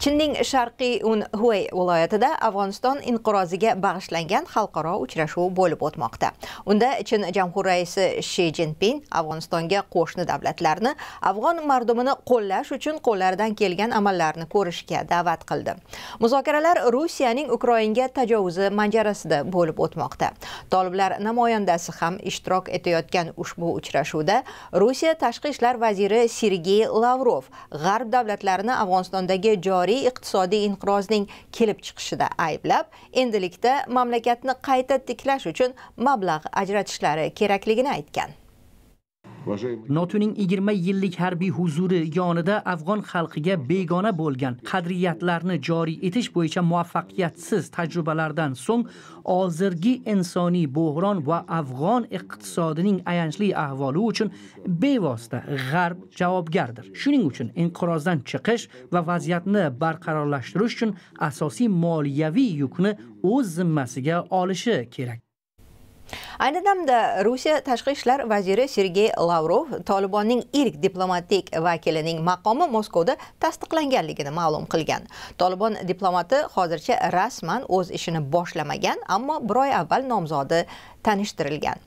Chinning Sharqiy Unhuy viloyatida Afg'oniston inqiroziga bag'ishlangan xalqaro uchrashuv bo'lib o'tmoqda. Unda Chin Jamhur raisi Shi Jinping Afg'onistonga qo'shni davlatlarni afg'on mardumini qo'llash uchun qo'llaridan kelgan amallarni ko'rishga da'vat qildi. Muzokaralar Rossiyaning Ukrainaga tajovuzi manjarasida bo'lib o'tmoqda. Toliblar namoyandasi ham ishtirok etayotgan ushbu uchrashuvda Rossiya tashqi ishlar vaziri Sergey Lavrov g'arb davlatlarini Afg'onistondagi joriy joriy iqtisodiy inqirozning kelib chiqishida ayblab endilikda mamlakatni qayta tiklash uchun mablag' ajratishlari kerakligini aytgan notoning 20 yillik harbiy huzuri yonida afg'on xalqiga begona bo'lgan qadriyatlarni joriy etish bo'yicha muvaffaqiyatsiz tajribalardan so'ng hozirgi insoniy bo'hron va afg'on iqtisodining ayanchli ahvoli uchun bevosita g'arb javobgardir shuning uchun inqirozdan chiqish va vaziyatni barqarorlashtirish uchun asosiy moliyaviy yukni o'z zimmasiga olishi kerak ayni damda rusiya tashqi ishlar vaziri sergey lavrov tolibonning ilk diplomatik vakilining maqomi moskvada tasdiqlanganligini ma'lum qilgan tolibon diplomati hozircha rasman o'z ishini boshlamagan ammo bir oy avval nomzodi tanishtirilgan